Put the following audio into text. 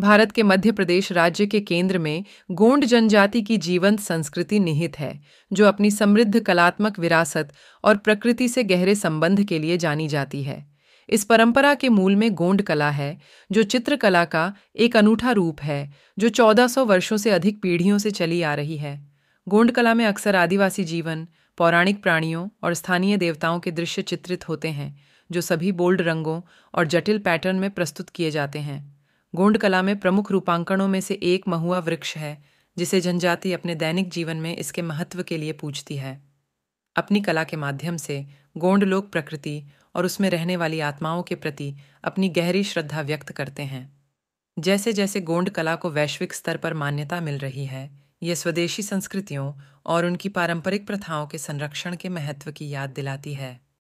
भारत के मध्य प्रदेश राज्य के केंद्र में गोंड जनजाति की जीवंत संस्कृति निहित है जो अपनी समृद्ध कलात्मक विरासत और प्रकृति से गहरे संबंध के लिए जानी जाती है इस परंपरा के मूल में गोंड कला है जो चित्रकला का एक अनूठा रूप है जो 1400 वर्षों से अधिक पीढ़ियों से चली आ रही है गोंड कला में अक्सर आदिवासी जीवन पौराणिक प्राणियों और स्थानीय देवताओं के दृश्य चित्रित होते हैं जो सभी बोल्ड रंगों और जटिल पैटर्न में प्रस्तुत किए जाते हैं गोंड कला में प्रमुख रूपांकणों में से एक महुआ वृक्ष है जिसे जनजाति अपने दैनिक जीवन में इसके महत्व के लिए पूछती है अपनी कला के माध्यम से गोंड लोग प्रकृति और उसमें रहने वाली आत्माओं के प्रति अपनी गहरी श्रद्धा व्यक्त करते हैं जैसे जैसे गोंड कला को वैश्विक स्तर पर मान्यता मिल रही है यह स्वदेशी संस्कृतियों और उनकी पारंपरिक प्रथाओं के संरक्षण के महत्व की याद दिलाती है